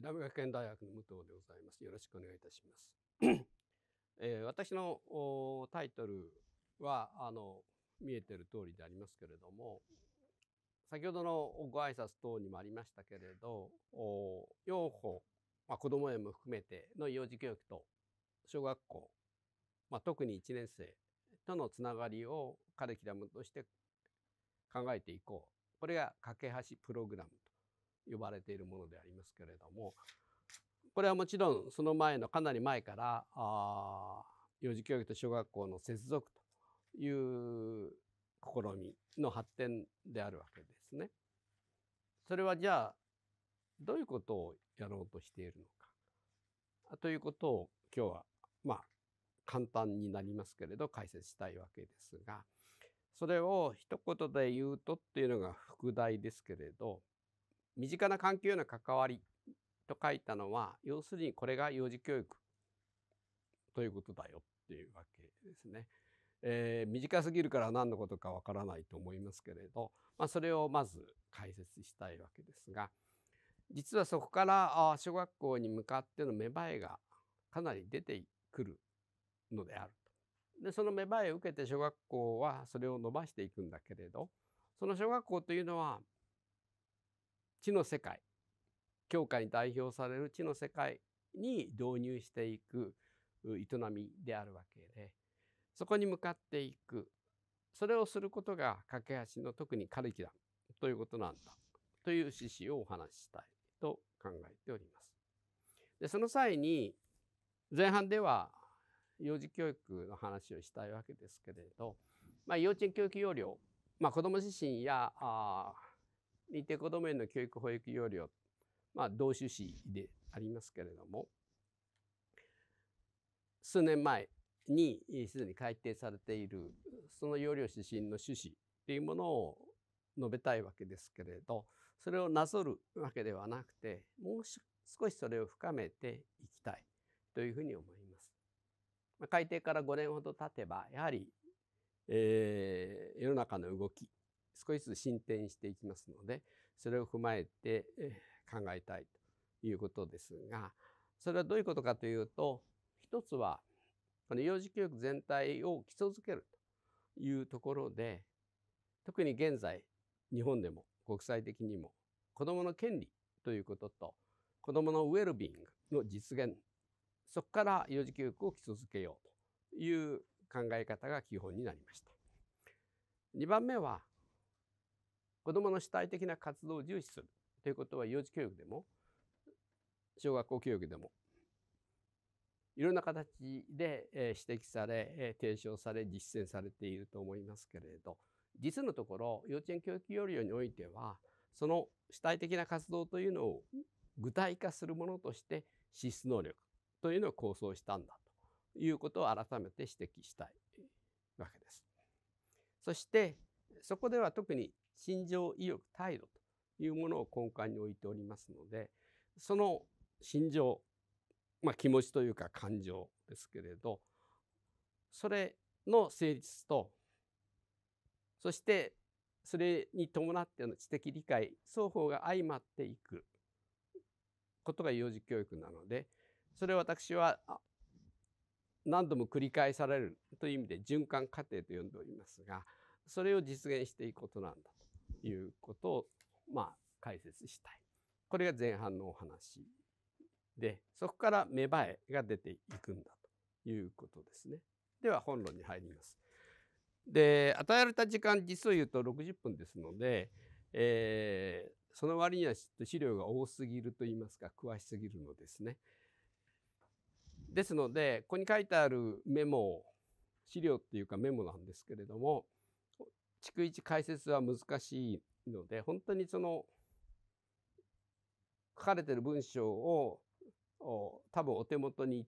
平賀学園大学の武藤でございます。よろしくお願いいたします。えー、私のタイトルはあの見えてる通りでありますけれども先ほどのご挨拶等にもありましたけれど養護、まあ、子ども園も含めての幼児教育と小学校、まあ、特に1年生とのつながりをカリキュラムとして考えていこうこれが架け橋プログラム呼ばれているものでありますけれどもこれはもちろんその前のかなり前からあ幼児教育と小学校の接続という試みの発展であるわけですね。それはじゃあどういうことをやろうとしているのかということを今日はまあ簡単になりますけれど解説したいわけですがそれを一言で言うとっていうのが副題ですけれど身近な環境への関わりと書いたのは要するにこれが幼児教育ということだよっていうわけですね。えー、短すぎるから何のことかわからないと思いますけれど、まあ、それをまず解説したいわけですが実はそこから小学校に向かっての芽生えがかなり出てくるのであると。でその芽生えを受けて小学校はそれを伸ばしていくんだけれどその小学校というのは地の世界教会に代表される地の世界に導入していく営みであるわけでそこに向かっていくそれをすることが架け橋の特にカリキュラムということなんだという趣旨をお話ししたいと考えております。でその際に前半では幼児教育の話をしたいわけですけれど、まあ、幼稚園教育要領、まあ、子ども自身やあ認定こども園の教育保育要領、まあ、同種子でありますけれども数年前にすでに改定されているその要領指針の趣旨っていうものを述べたいわけですけれどそれをなぞるわけではなくてもう少しそれを深めていきたいというふうに思います。改定から5年ほど経てばやはり、えー、世の中の動き少しずつ進展していきますのでそれを踏まえて考えたいということですがそれはどういうことかというと一つはこの幼児教育全体を基礎づけるというところで特に現在日本でも国際的にも子どもの権利ということと子どものウェルビングの実現そこから幼児教育を基礎づけようという考え方が基本になりました。2番目は子どもの主体的な活動を重視するということは幼児教育でも小学校教育でもいろんな形で指摘され提唱され実践されていると思いますけれど実のところ幼稚園教育要領においてはその主体的な活動というのを具体化するものとして資質能力というのを構想したんだということを改めて指摘したいわけです。そしてそこでは特に心情意欲態度というものを根幹に置いておりますのでその心情、まあ、気持ちというか感情ですけれどそれの成立とそしてそれに伴っての知的理解双方が相まっていくことが幼児教育なのでそれを私は何度も繰り返されるという意味で循環過程と呼んでおりますがそれを実現していくことなんだいうことを、まあ、解説したい。これが前半のお話で、そこから芽生えが出ていくんだということですね。では本論に入ります。で、与えられた時間、実を言うと60分ですので、えー、その割には資料が多すぎると言いますか、詳しすぎるのですね。ですので、ここに書いてあるメモを資料っていうかメモなんですけれども逐一解説は難しいので本当にその書かれてる文章を多分お手元に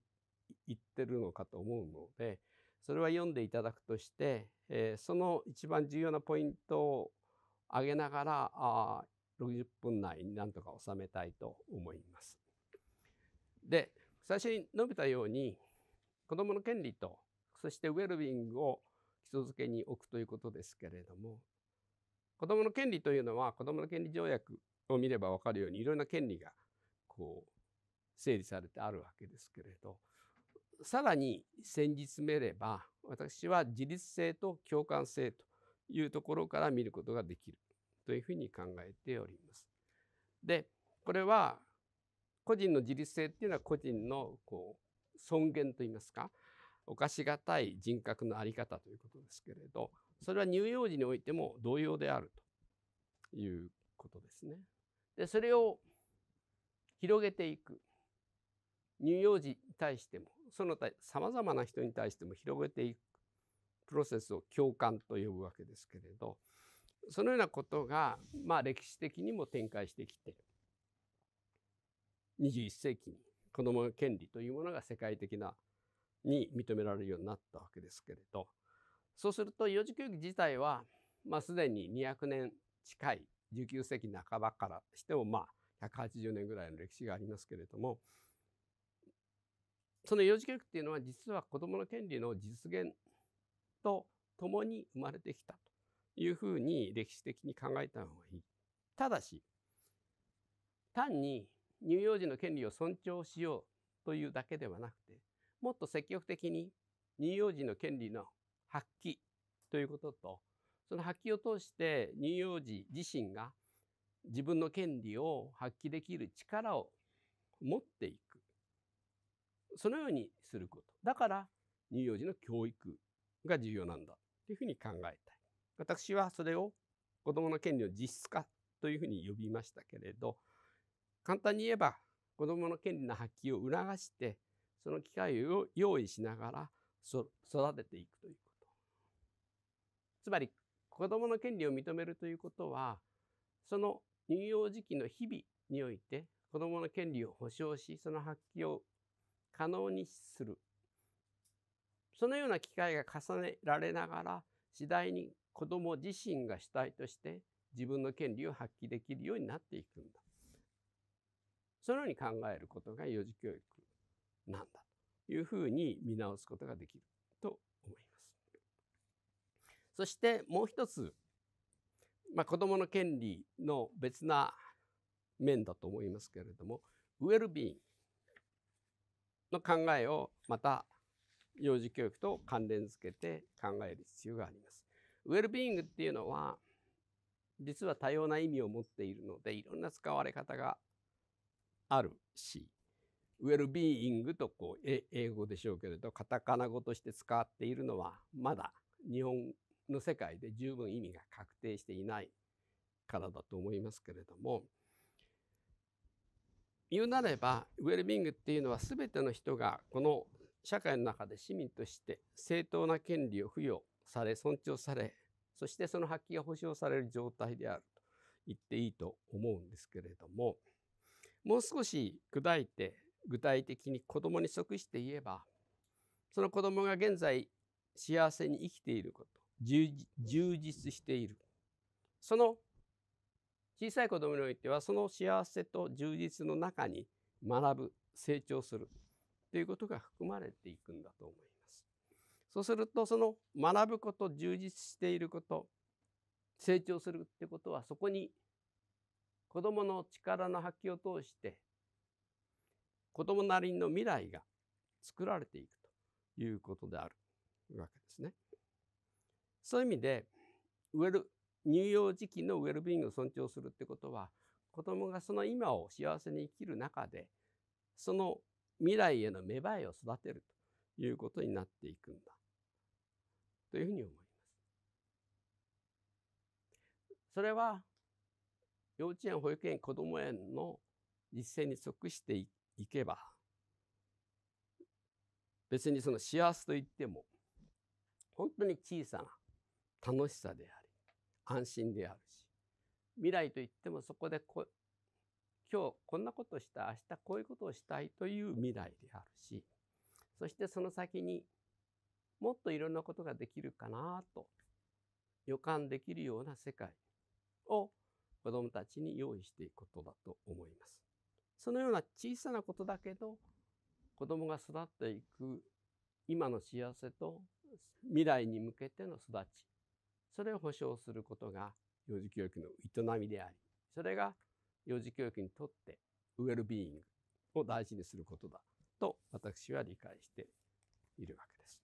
言ってるのかと思うのでそれは読んでいただくとして、えー、その一番重要なポイントを上げながらあ60分内になんとか収めたいと思います。で最初に述べたように子供の権利とそしてウェルビングを付けに置くということですけれども子どもの権利というのは子どもの権利条約を見れば分かるようにいろんな権利がこう整理されてあるわけですけれどさらに先日めれば私は自立性と共感性というところから見ることができるというふうに考えております。でこれは個人の自立性っていうのは個人のこう尊厳といいますか犯しがたい人格の在り方ということですけれどそれは乳幼児においても同様であるということですね。でそれを広げていく乳幼児に対してもその他さまざまな人に対しても広げていくプロセスを共感と呼ぶわけですけれどそのようなことが、まあ、歴史的にも展開してきて21世紀に子どもの権利というものが世界的なに認められるようになったわけですけれどそうすると幼児教育自体は、まあ、すでに200年近い19世紀半ばからしてもまあ180年ぐらいの歴史がありますけれどもその幼児教育っていうのは実は子どもの権利の実現とともに生まれてきたというふうに歴史的に考えた方がいい。ただし単に乳幼児の権利を尊重しようというだけではなくてもっと積極的に乳幼児の権利の発揮ということとその発揮を通して乳幼児自身が自分の権利を発揮できる力を持っていくそのようにすることだから乳幼児の教育が重要なんだというふうに考えたい私はそれを子どもの権利の実質化というふうに呼びましたけれど簡単に言えば子どもの権利の発揮を促してその機会を用意しながら育てていくということつまり子どもの権利を認めるということはその乳幼児期の日々において子どもの権利を保障しその発揮を可能にするそのような機会が重ねられながら次第に子ども自身が主体として自分の権利を発揮できるようになっていくんだそのように考えることが幼児教育なんだというふうに見直すことができると思います。そしてもう一つ、まあ、子どもの権利の別な面だと思いますけれどもウェルビーインの考えをまた幼児教育と関連づけて考える必要があります。ウェルビーングっていうのは実は多様な意味を持っているのでいろんな使われ方があるしウェルビーイングとこう英語でしょうけれどカタカナ語として使っているのはまだ日本の世界で十分意味が確定していないからだと思いますけれども言うなればウェルビーイングっていうのは全ての人がこの社会の中で市民として正当な権利を付与され尊重されそしてその発揮が保障される状態であると言っていいと思うんですけれどももう少し砕いて具体的に子供に即して言えばその子供が現在幸せに生きていること充実しているその小さい子供においてはその幸せと充実の中に学ぶ成長するということが含まれていくんだと思います。そうするとその学ぶこと充実していること成長するってことはそこに子供の力の発揮を通して子供なりの未来が作られていくということであるわけですね。そういう意味でウェル乳幼児期のウェルビーイングを尊重するってことは子供がその今を幸せに生きる中でその未来への芽生えを育てるということになっていくんだというふうに思います。それは幼稚園保育園こども園の実践に即して行けば別にその幸せといっても本当に小さな楽しさであり安心であるし未来といってもそこでこ今日こんなことした明日こういうことをしたいという未来であるしそしてその先にもっといろんなことができるかなと予感できるような世界を子どもたちに用意していくことだと思います。そのような小さなことだけど子供が育っていく今の幸せと未来に向けての育ちそれを保障することが幼児教育の営みでありそれが幼児教育にとってウェルビーイングを大事にすることだと私は理解しているわけです。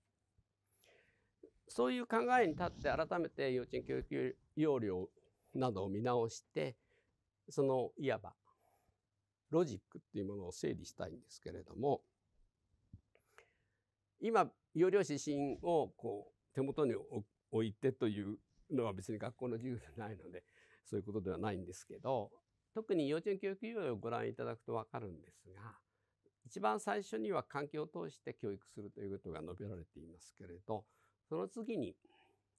そういう考えに立って改めて幼稚園教育要領などを見直してそのいわばロジックっていうものを整理したいんですけれども今要領指針をこう手元に置いてというのは別に学校の授業じゃないのでそういうことではないんですけど特に幼稚園教育要領をご覧いただくと分かるんですが一番最初には環境を通して教育するということが述べられていますけれどその次に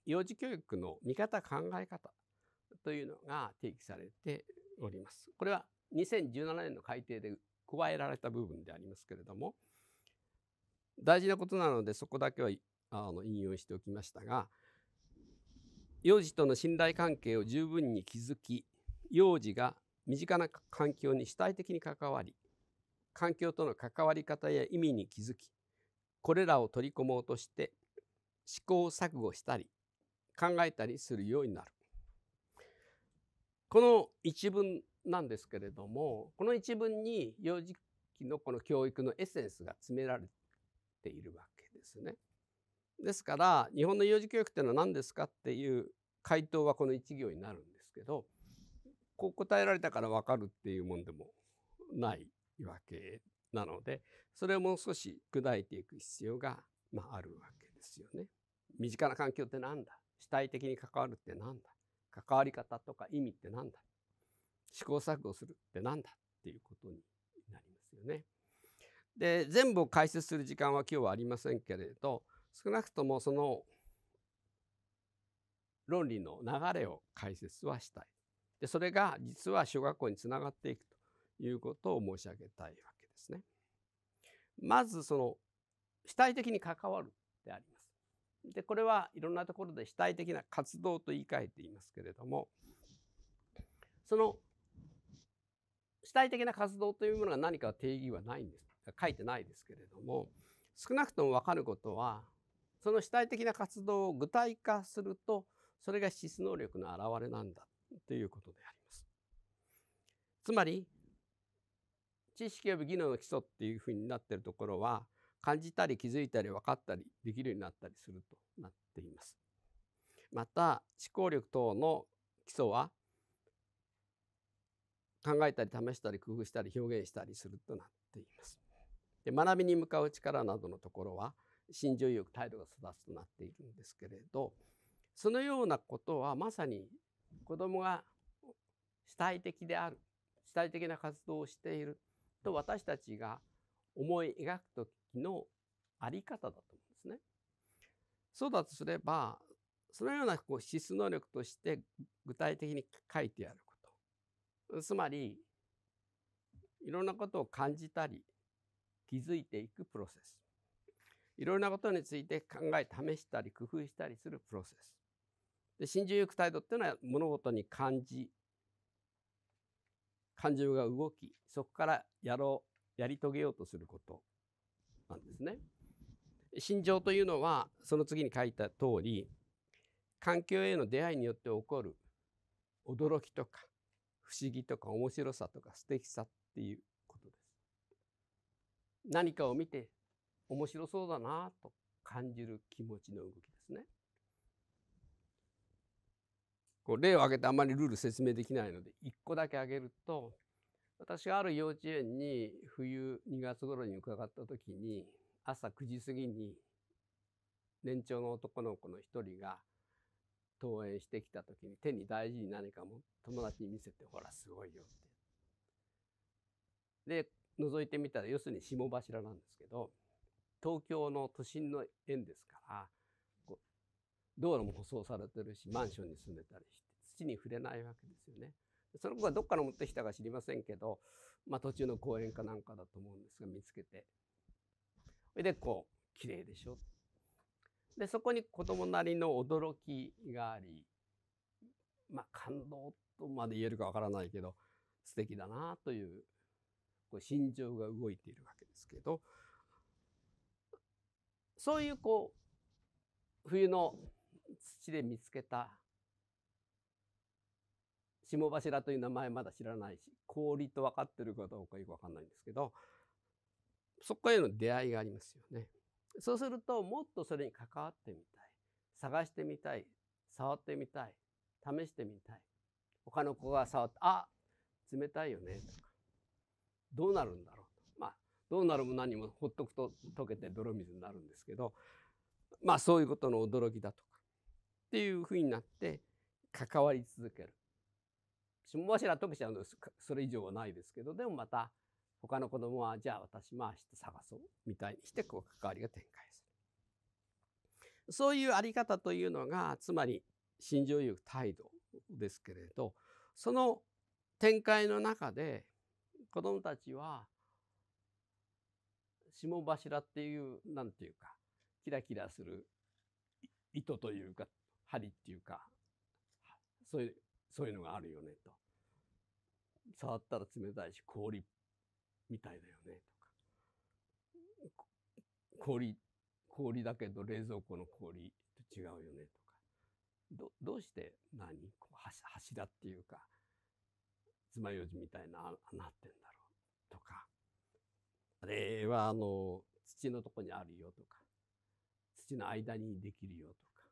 幼児教育の見方考え方というのが提起されております。これは2017年の改定で加えられた部分でありますけれども大事なことなのでそこだけはあの引用しておきましたが幼児との信頼関係を十分に築き幼児が身近な環境に主体的に関わり環境との関わり方や意味に気づきこれらを取り込もうとして試行錯誤したり考えたりするようになるこの一文なんですけれどもこの一文に幼児期のこの教育のエッセンスが詰められているわけですね。ですから日本の幼児教育っていうのは何ですかっていう回答はこの1行になるんですけどこう答えられたから分かるっていうもんでもないわけなのでそれをもう少し砕いていく必要が、まあ、あるわけですよね。身近な環境って何だ主体的に関わるって何だ関わり方とか意味って何だ試行錯誤するって何だっていうことになりますよね。で全部を解説する時間は今日はありませんけれど少なくともその論理の流れを解説はしたい。でそれが実は小学校につながっていくということを申し上げたいわけですね。まずその主体的に関わるであります。でこれはいろんなところで主体的な活動と言い換えていますけれどもその主体的な活動というものが何か定義はないんです書いてないですけれども少なくとも分かることはその主体的な活動を具体化するとそれが質能力の表れなんだということであります。つまり知識及び技能の基礎っていうふうになってるところは感じたり気づいたり分かったりできるようになったりするとなっています。また思考力等の基礎は考えたり試したり工夫したり表現したりするとなっています。で学びに向かう力などのところは心情意欲態度が育つとなっているんですけれどそのようなことはまさに子どもが主体的である主体的な活動をしていると私たちが思い描く時のあり方だと思うんですね。そうだとすればそのようなこう指数能力として具体的に書いてあるつまりいろんなことを感じたり気づいていくプロセスいろんなことについて考え試したり工夫したりするプロセスで心中ゆく態度っていうのは物事に感じ感情が動きそこからやろうやり遂げようとすることなんですね。心情というのはその次に書いた通り環境への出会いによって起こる驚きとか不思議とか面白さとか素敵さっていうことです。何かを見て面白そうだなと感じる気持ちの動きですね。こう例を挙げてあまりルール説明できないので1個だけ挙げると私がある幼稚園に冬2月頃に伺った時に朝9時過ぎに年長の男の子の一人が登園してきた時に手に大事に何かも友達に見せてほらすごいよって。で覗いてみたら要するに霜柱なんですけど東京の都心の園ですから道路も舗装されてるしマンションに住んでたりして土に触れないわけですよね。その子はどっから持ってきたか知りませんけど、まあ、途中の公園かなんかだと思うんですが見つけてそれでこう綺麗でしょでそこに子供なりの驚きがありまあ感動とまで言えるかわからないけど素敵だなというこう心情が動いているわけですけどそういうこう冬の土で見つけた下柱という名前まだ知らないし氷と分かってるかどうかよく分かんないんですけどそこへの出会いがありますよね。そうするともっとそれに関わってみたい探してみたい触ってみたい試してみたい他の子が触って「あ冷たいよね」とか「どうなるんだろう」とまあどうなるも何もほっとくと溶けて泥水になるんですけどまあそういうことの驚きだとかっていうふうになって関わり続ける。下柱溶けちゃうんですそれ以上はないですけどでもまた他の子供は、じゃあ私まあして探そうみたいにしてこう関わりが展開する。そういうあり方というのが、つまり心情ゆく態度ですけれど、その展開の中で子供たちは下柱っていう何ていうかキラキラする糸というか針っていうかそういうそういうのがあるよねと触ったら冷たいし氷っみたいだよねとか氷氷だけど冷蔵庫の氷と違うよねとかどどうして何こう柱っていうか爪楊枝みたいななってんだろうとかあれはあの土のとこにあるよとか土の間にできるよとか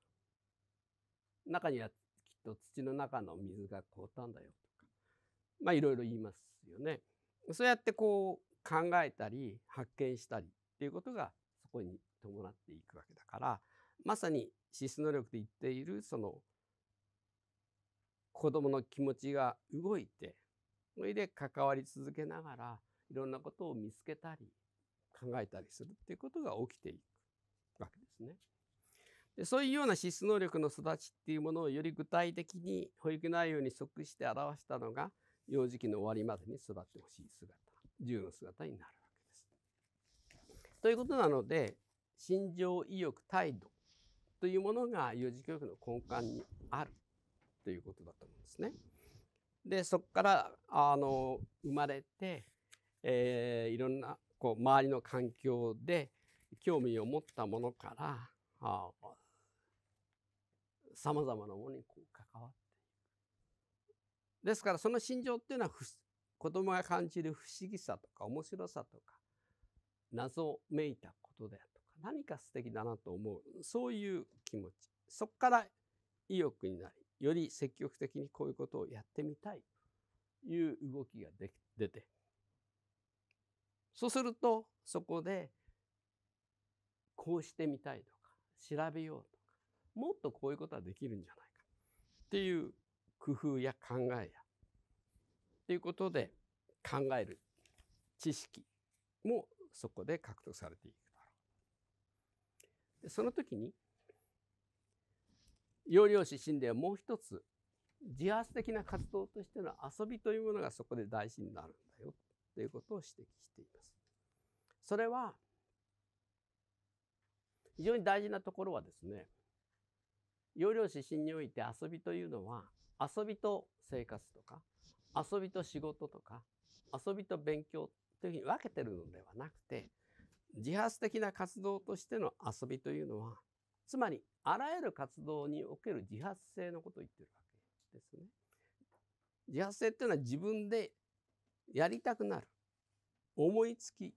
中にはきっと土の中の水が凍ったんだよとかまあいろいろ言いますよね。そうやってこう考えたり発見したりっていうことがそこに伴っていくわけだからまさに資質能力で言っているその子どもの気持ちが動いてそれで関わり続けながらいろんなことを見つけたり考えたりするっていうことが起きていくわけですね。でそういうような資質能力の育ちっていうものをより具体的に保育内容に即して表したのが幼児期の終わりまでに育ってほしい姿銃の姿になるわけです。ということなので心情意欲態度というものが幼児教育の根幹にあるということだと思うんですね。でそこからあの生まれて、えー、いろんなこう周りの環境で興味を持ったものからさまざまなものにこうですからその心情っていうのは子供が感じる不思議さとか面白さとか謎めいたことであとか何か素敵だなと思うそういう気持ちそこから意欲になりより積極的にこういうことをやってみたいという動きが出てそうするとそこでこうしてみたいとか調べようとかもっとこういうことはできるんじゃないかっていう工夫や考えやということで考える知識もそこで獲得されていくだろう。でその時に要領指針ではもう一つ自発的な活動としての遊びというものがそこで大事になるんだよということを指摘しています。それは非常に大事なところはですね要領指針において遊びというのは遊びと生活とか遊びと仕事とか遊びと勉強というふうに分けてるのではなくて自発的な活動としての遊びというのはつまりあらゆる活動における自発性のことを言ってるわけですね。自発性っていうのは自分でやりたくなる思いつきと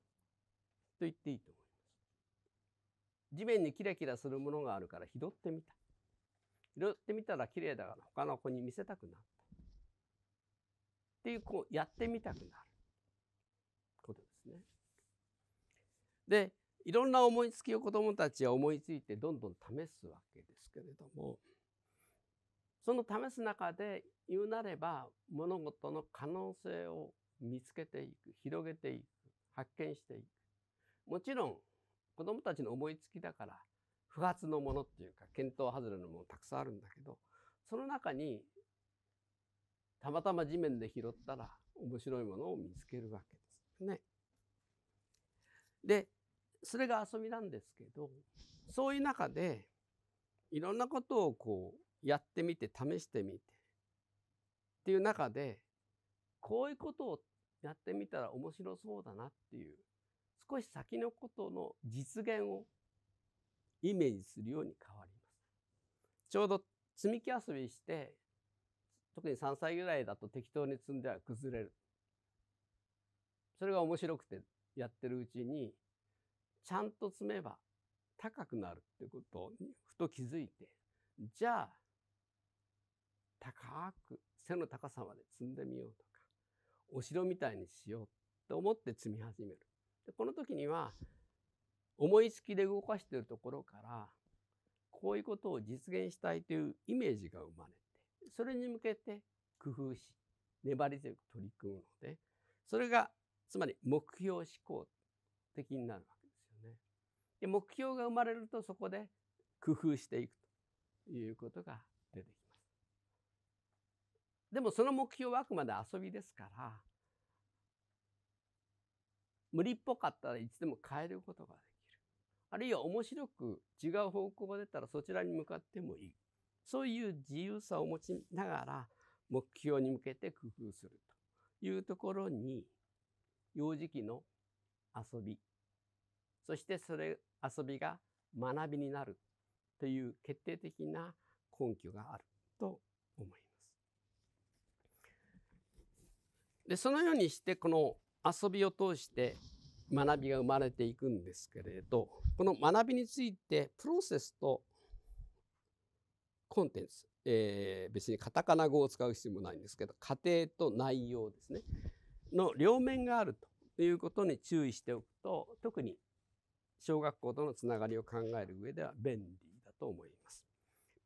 言っていいと思います。地面にキラキラするものがあるから拾ってみた。拾ってみたら綺麗だから他の子に見せたくなった。っていうこうやってみたくなることですね。でいろんな思いつきを子どもたちは思いついてどんどん試すわけですけれどもその試す中で言うなれば物事の可能性を見つけていく広げていく発見していくもちろん子どもたちの思いつきだから不発のものっていうか見当外れのものたくさんあるんだけどその中にたまたま地面で拾ったら面白いものを見つけるわけですね。でそれが遊びなんですけどそういう中でいろんなことをこうやってみて試してみてっていう中でこういうことをやってみたら面白そうだなっていう少し先のことの実現をイメージするように変わります。ちょうど積み木遊びして特に3歳ぐらいだと適当に積んでは崩れる。それが面白くてやってるうちにちゃんと積めば高くなるってことにふと気づいてじゃあ高く背の高さまで積んでみようとかお城みたいにしようと思って積み始める。でこの時には思いつきで動かしているところからこういうことを実現したいというイメージが生まれてそれに向けて工夫し粘り強く取り組むのでそれがつまり目標思考的になるわけですよね。で目標が生まれるとそこで工夫していくということが出てきます。でもその目標はあくまで遊びですから無理っぽかったらいつでも変えることができる。あるいは面白く違う方向が出たらそちらに向かってもいいそういう自由さを持ちながら目標に向けて工夫するというところに幼児期の遊びそしてそれ遊びが学びになるという決定的な根拠があると思います。でそのようにしてこの遊びを通して学びが生まれていくんですけれどこの学びについてプロセスとコンテンツ、えー、別にカタカナ語を使う必要もないんですけど過程と内容ですねの両面があるということに注意しておくと特に小学校とのつながりを考える上では便利だと思います。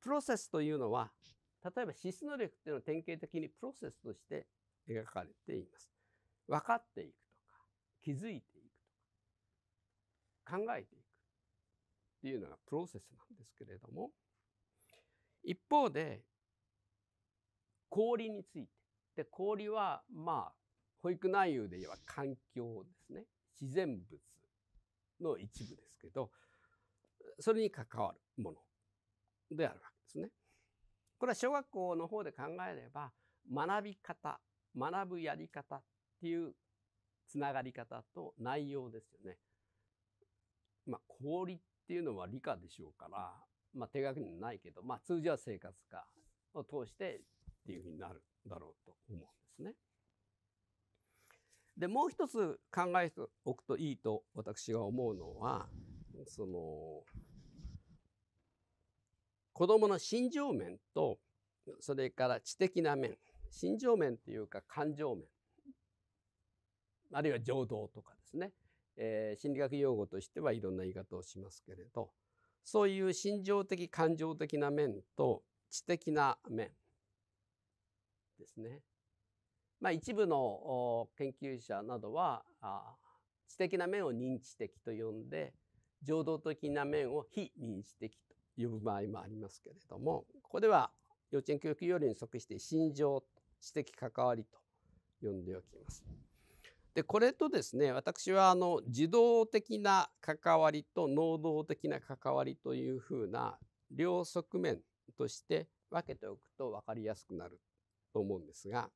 プロセスというのは例えばシス能力っていうのは典型的にプロセスとして描かれています。分かっていくとか気づいて考えていくっていうのがプロセスなんですけれども一方で氷についてで氷はまあ保育内容で言えば環境ですね自然物の一部ですけどそれに関わるものであるわけですね。これは小学校の方で考えれば学び方学ぶやり方っていうつながり方と内容ですよね。まあ、氷っていうのは理科でしょうから、まあ、手がけにないけど、まあ、通常は生活科を通してっていうふうになるだろうと思うんですね。でもう一つ考えておくといいと私が思うのはその子どもの心情面とそれから知的な面心情面っていうか感情面あるいは情動とかですねえー、心理学用語としてはいろんな言い方をしますけれどそういう心情的感情的な面と知的な面ですね。まあ、一部の研究者などは知的な面を認知的と呼んで情動的な面を非認知的と呼ぶ場合もありますけれどもここでは幼稚園教育要領に即して心情知的関わりと呼んでおきます。でこれとですね私はあの自動的な関わりと能動的な関わりというふうな両側面として分けておくと分かりやすくなると思うんですが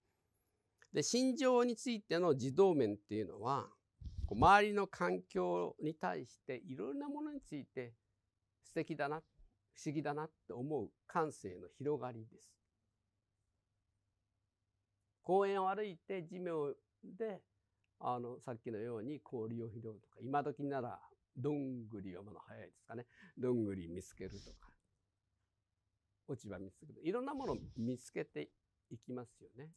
で心情についての自動面っていうのはこう周りの環境に対していろんなものについて素敵だな不思議だなって思う感性の広がりです。公園を歩いて地面であのさっきのように氷を拾うとか今時ならどんぐりはもの早いですかねどんぐり見つけるとか落ち葉見つけるいろんなものを見つけていきますよね。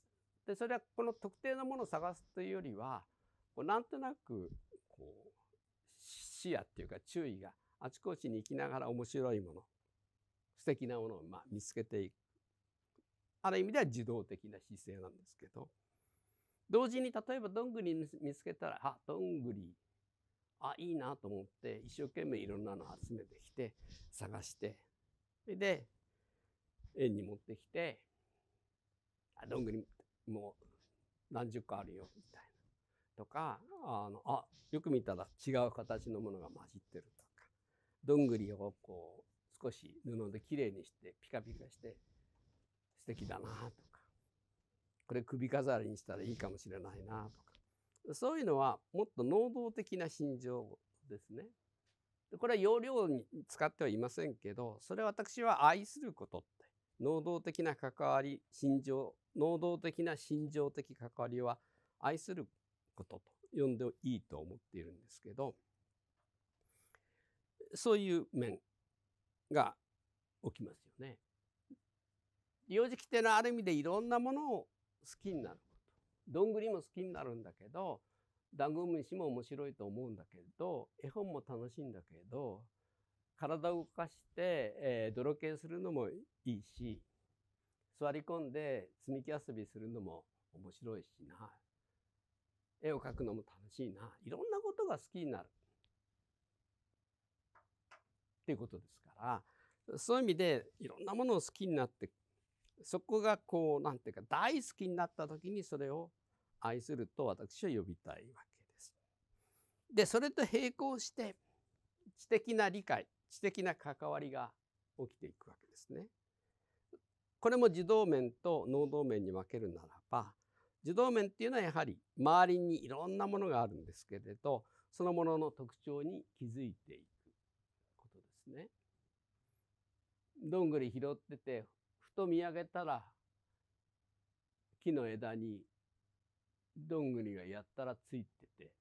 でそれはこの特定のものを探すというよりはこうなんとなくこう視野っていうか注意があちこちに行きながら面白いもの素敵なものをま見つけていくある意味では自動的な姿勢なんですけど同時に例えばどんぐり見つけたらあどんぐりあいいなと思って一生懸命いろんなの集めてきて探してで園に持ってきてあどんぐりもう何十個あるよみたいなとかあのあよく見たら違う形のものが混じってるとかどんぐりをこう少し布できれいにしてピカピカして素敵だなとこれ首飾りにしたらいいかもしれないなとかそういうのはもっと能動的な心情ですね。これは容量に使ってはいませんけどそれ私は愛することって能動的な関わり心情能動的な心情的関わりは愛することと呼んでいいと思っているんですけどそういう面が起きますよね。幼児期っていうのはある意味でいろんなものを好きになることどんぐりも好きになるんだけどダンゴムシも面白いと思うんだけど絵本も楽しいんだけど体を動かして、えー、泥系するのもいいし座り込んで積み木遊びするのも面白いしな絵を描くのも楽しいないろんなことが好きになるっていうことですからそういう意味でいろんなものを好きになってそこがこう、なんていうか、大好きになった時にそれを愛すると私は呼びたいわけです。で、それと並行して、知的な理解、知的な関わりが起きていくわけですね。これも自動面と能動面に分けるならば、自動面っていうのはやはり周りにいろんなものがあるんですけれど、そのものの特徴に気づいていくことですね。どんぐり拾っててふと見上げたら木の枝にどんぐりがやったらついてて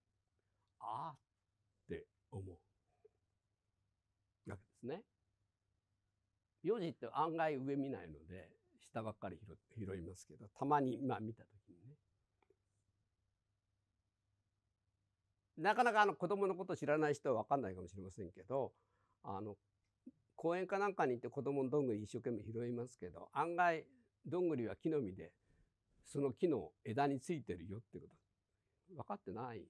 ああって思うわけですね。四時って案外上見ないので下ばっかり拾いますけどたまにまあ見た時にね。なかなかあの子供のこと知らない人は分かんないかもしれませんけどあの公園かなんかに行って子供のどんぐり一生懸命拾いますけど案外どんぐりは木の実でその木の枝についてるよってこと分かってない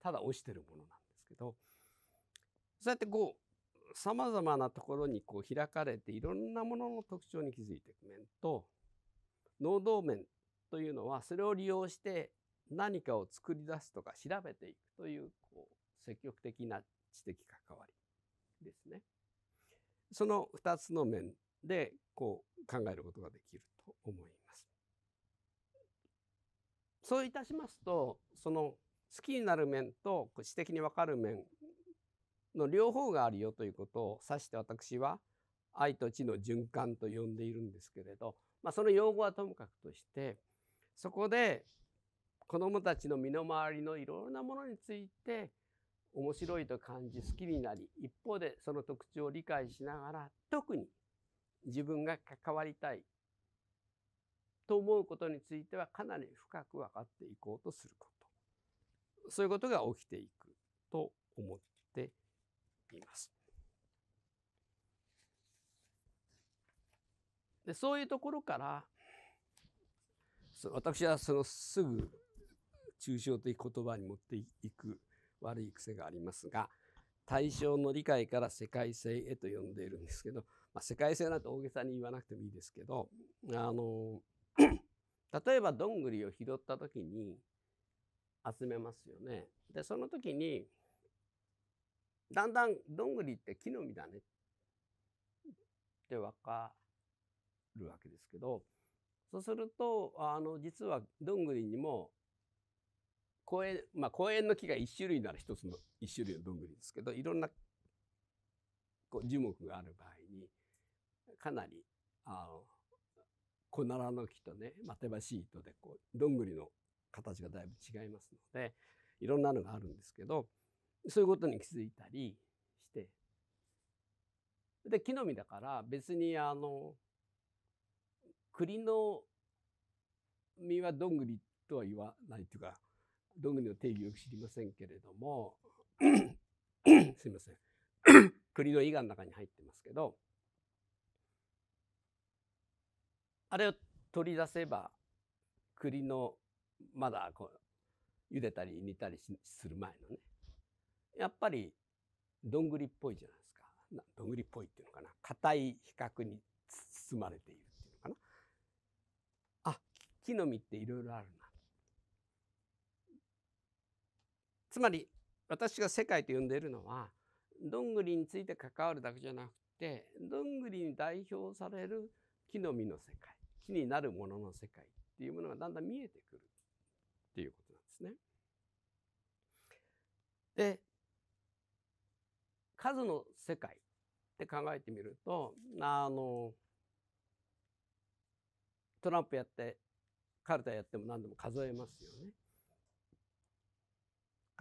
ただ落ちてるものなんですけどそうやってこうさまざまなところにこう開かれていろんなものの特徴に気づいていく面と能動面というのはそれを利用して何かを作り出すとか調べていくというこう積極的な知的関わりですね。その2つの面でこう考えることができると思います。そういたしますとその好きになる面と知的に分かる面の両方があるよということを指して私は愛と知の循環と呼んでいるんですけれど、まあ、その用語はともかくとしてそこで子どもたちの身の回りのいろいろなものについて面白いと感じ好きになり一方でその特徴を理解しながら特に自分が関わりたいと思うことについてはかなり深く分かっていこうとすることそういうことが起きていくと思っています。でそういうところから私はそのすぐ抽象的言葉に持っていく悪い癖がありますが対象の理解から世界性へと呼んでいるんですけど、まあ、世界性なんて大げさに言わなくてもいいですけどあの 例えばどんぐりを拾った時に集めますよね。でその時にだんだんどんぐりって木の実だねって分かるわけですけどそうするとあの実はどんぐりにも公園、まあ、公園の木が1種類なら1つの1種類のどんぐりですけどいろんなこう樹木がある場合にかなりあのコナラの木とねまテバしい糸でこうどんぐりの形がだいぶ違いますのでいろんなのがあるんですけどそういうことに気づいたりしてで木の実だから別にあの栗の実はどんぐりとは言わないというかどんぐりの定義よく知りませんけれども すいません 栗のがんの中に入ってますけどあれを取り出せば栗のまだこう茹でたり煮たりする前のねやっぱりどんぐりっぽいじゃないですかどんぐりっぽいっていうのかな硬い比較に包まれているっていうのかなあ木の実っていろいろあるなつまり私が世界と呼んでいるのはどんぐりについて関わるだけじゃなくてどんぐりに代表される木の実の世界木になるものの世界っていうものがだんだん見えてくるっていうことなんですね。で数の世界って考えてみるとあのトランプやってカルタやっても何でも数えますよね。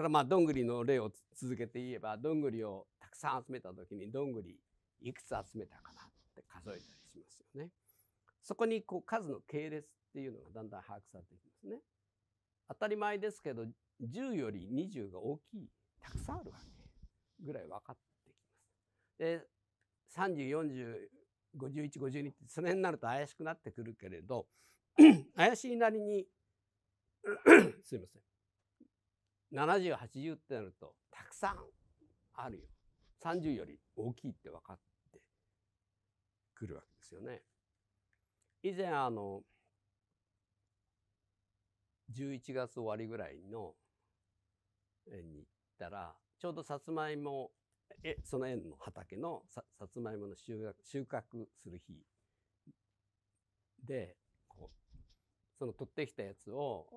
からまあどんぐりの例を続けて言えばどんぐりをたくさん集めた時にどんぐりいくつ集めたかなって数えたりしますよね。そこにこう数の系列っていうのがだんだん把握されていきますね。当たり前ですけど10より20が大きいたくさんあるわけぐらい分かってきます。で30405152ってその辺になると怪しくなってくるけれど怪しいなりにすいません7080ってなるとたくさんあるよ30より大きいって分かってくるわけですよね。以前あの11月終わりぐらいの園に行ったらちょうどさつまいもえその園の畑のささつまいもの収穫収穫する日でこうその取ってきたやつを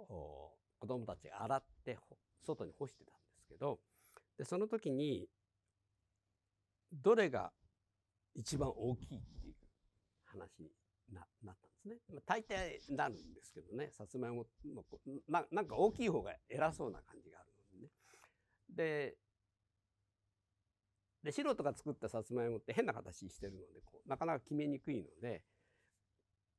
子どもたちが洗って外に干してたんですけど、で、その時に、どれが一番大きいっていう話にななったんですね。まあ、大抵なるんですけどね、さつまいもまのな、なんか大きい方が偉そうな感じがあるのでね。で、で、素人が作ったさつまいもって変な形してるので、こう、なかなか決めにくいので、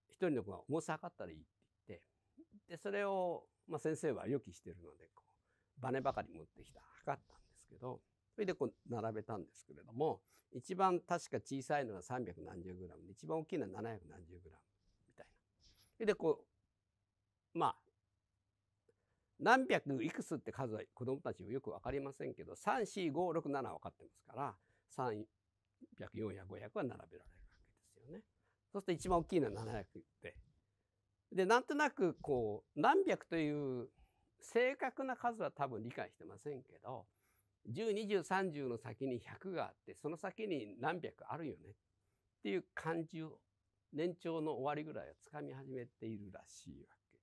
一人の子が重さ測ったらいいって言って、で、それを、まあ、先生は予期してるので、こバネばかり持ってきた測ったんですけどそれでこう並べたんですけれども一番確か小さいのが3何十グラムで一番大きいのは770グラムみたいな。それでこうまあ何百いくつって数は子どもたちもよく分かりませんけど34567分かってますから300400は並べられるわけですよね。そして一番大きいのは700って。でなんとなくこう何百という正確な数は多分理解してませんけど102030の先に100があってその先に何百あるよねっていう感じを年長の終わりぐらいはつかみ始めているらしいわけ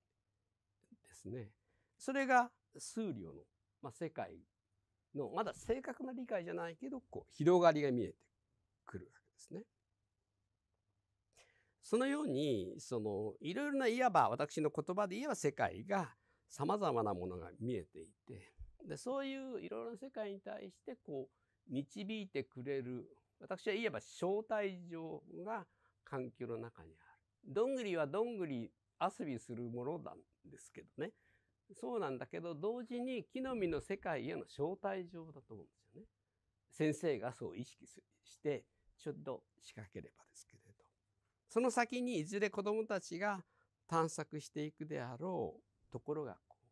ですね。それが数量の、まあ、世界のまだ正確な理解じゃないけどこう広がりが見えてくるわけですね。そのようにそのいろいろないわば私の言葉で言えば世界がさまざまなものが見えていてでそういういろいろな世界に対してこう導いてくれる私は言えば招待状が環境の中にある。どんぐりはどんぐり遊びするものなんですけどねそうなんだけど同時に木の実の世界への招待状だと思うんですよね。先生がそう意識してちょっと仕掛ければですけれどその先にいずれ子どもたちが探索していくであろうところがこう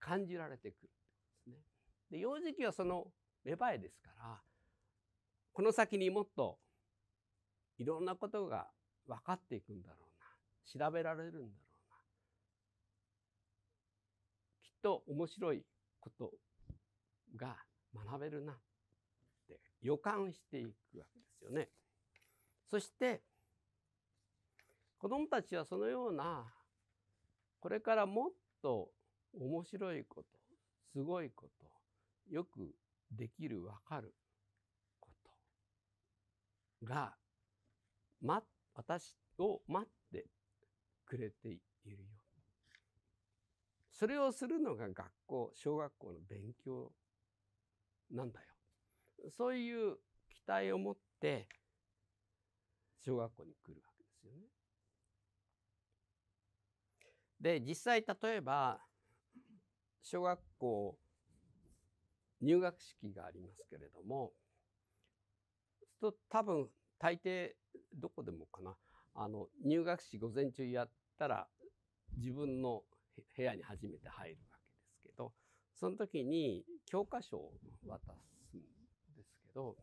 感じられてくるですね。で幼児期はその芽生えですからこの先にもっといろんなことが分かっていくんだろうな調べられるんだろうなきっと面白いことが学べるなって予感していくわけですよね。そして子どもたちはそのようなこれからもっと面白いことすごいことよくできるわかることが、ま、私を待ってくれているよ。それをするのが学校小学校の勉強なんだよ。そういう期待を持って小学校に来るわけですよね。で、実際例えば、小学校入学式がありますけれども、と多分大抵どこでもかな、あの、入学式午前中やったら自分の部屋に初めて入るわけですけど、その時に教科書を渡すんですけど、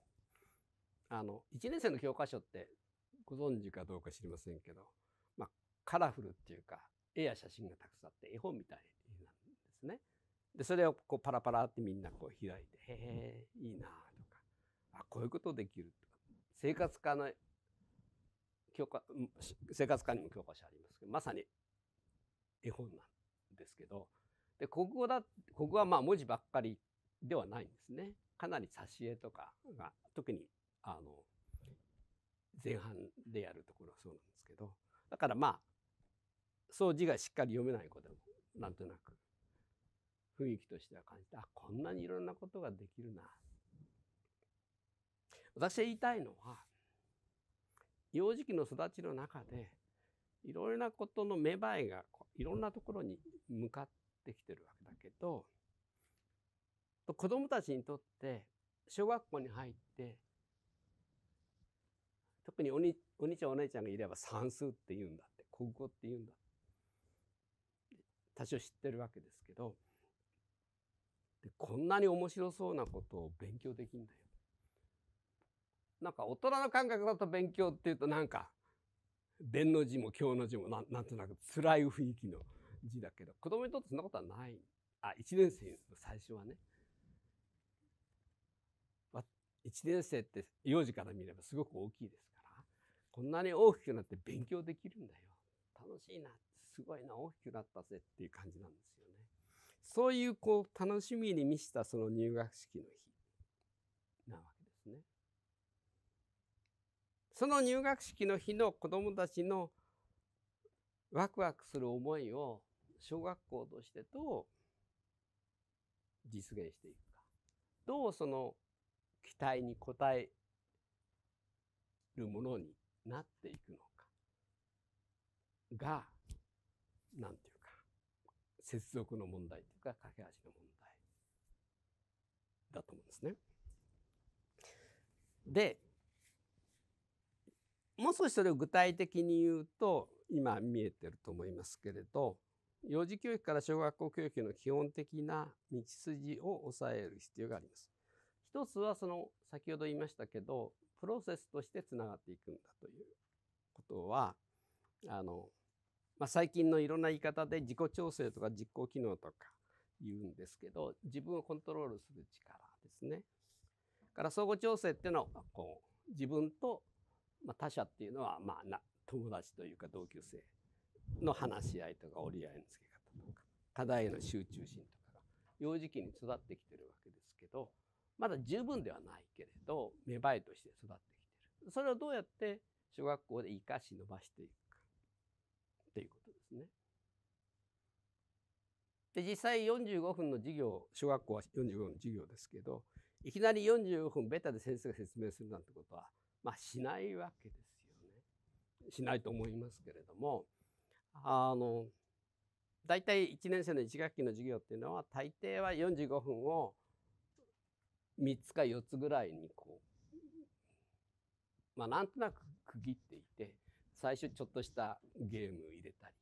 あの、1年生の教科書ってご存知かどうか知りませんけど、まあ、カラフルっていうか、絵や写真がたくさんあって絵本みたいなんですね。でそれをこうパラパラってみんなこう開いて「へえいいな」とか「あこういうことできる」とか生活科の教科生活科にも教科書ありますけどまさに絵本なんですけどで国語だ国語はまあ文字ばっかりではないんですね。かなり挿絵とかが特にあの前半でやるところはそうなんですけどだからまあそう字がしっかり読めない子でもなんとなく雰囲気としては感じてあこんなにいろんなことができるな私が言いたいのは幼児期の育ちの中でいろいろなことの芽生えがいろんなところに向かってきてるわけだけど子どもたちにとって小学校に入って特にお兄ちゃんお姉ちゃんがいれば算数って言うんだって国語って言うんだって多少知ってるわけですけどでこんなに面白そうなことを勉強できんだよ。なんか大人の感覚だと勉強っていうとなんか伝の字も教の字もななんとなく辛い雰囲気の字だけど子供にとってそんなことはないあ1年生の最初はね1年生って幼児から見ればすごく大きいですからこんなに大きくなって勉強できるんだよ楽しいなって。すごいな大きくなったぜっていう感じなんですよね。そういうこう楽しみに満ちたその入学式の日なわけですね。その入学式の日の子供もたちのワクワクする思いを小学校としてどう実現していくかどうその期待に応えるものになっていくのかがなんていうか、接続の問題というか、架け橋の問題だと思うんですね。で、もう少しそれを具体的に言うと、今見えてると思いますけれど、幼児教育から小学校教育の基本的な道筋を抑える必要があります。一つはその先ほど言いましたけどプロセスとしてつながっていくんだということはあのまあ、最近のいろんな言い方で自己調整とか実行機能とか言うんですけど自分をコントロールする力ですね。から相互調整っていうのはこう自分と、まあ、他者っていうのはまあな友達というか同級生の話し合いとか折り合いのつけ方とか課題への集中心とかが幼児期に育ってきてるわけですけどまだ十分ではないけれど芽生えとして育ってきてる。それをどうやって小学校で生かし伸ばしていくですね。で実際45分の授業小学校は45分の授業ですけどいきなり45分ベタで先生が説明するなんてことは、まあ、しないわけですよね。しないと思いますけれどもあの大体1年生の1学期の授業っていうのは大抵は45分を3つか4つぐらいにこうまあなんとなく区切っていて最初ちょっとしたゲーム入れたり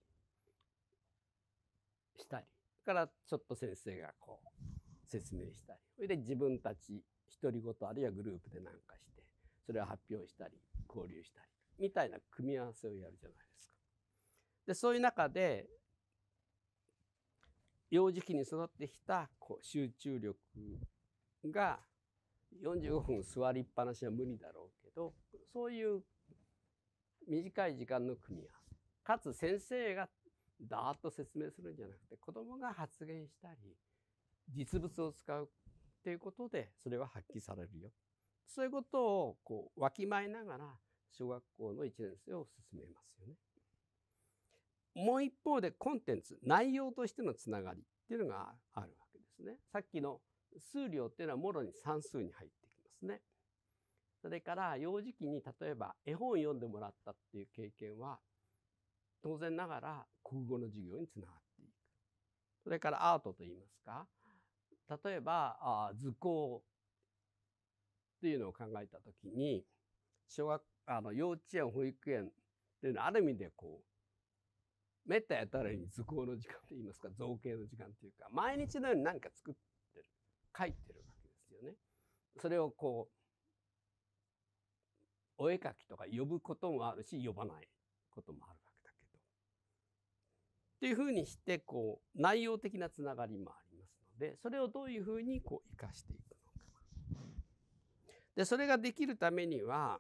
からちょっと先生がこう説明したりそれで自分たち独り言あるいはグループで何かしてそれを発表したり交流したりみたいな組み合わせをやるじゃないですか。でそういう中で幼児期に育ってきたこう集中力が45分座りっぱなしは無理だろうけどそういう短い時間の組み合わせかつ先生がだーっと説明するんじゃなくて子どもが発言したり実物を使うっていうことでそれは発揮されるよそういうことをこうわきまえながら小学校の1年生を進めますよね。もう一方でコンテンツ内容としてのつながりっていうのがあるわけですね。さっきの数量っていうのはもろに算数に入ってきますね。それから幼児期に例えば絵本を読んでもらったっていう経験は当然ながら国語の授業につながっていくそれからアートといいますか例えばあ図工っていうのを考えた時に小学あの幼稚園保育園っていうのはある意味でこうめったやたらに図工の時間といいますか造形の時間というか毎日のように何か作ってる書いてるわけですよね。それをこうお絵描きとか呼ぶこともあるし呼ばないこともあるっていうふうにしてこう内容的なつながりもありますのでそれをどういうふうにこう生かしていくのか。でそれができるためには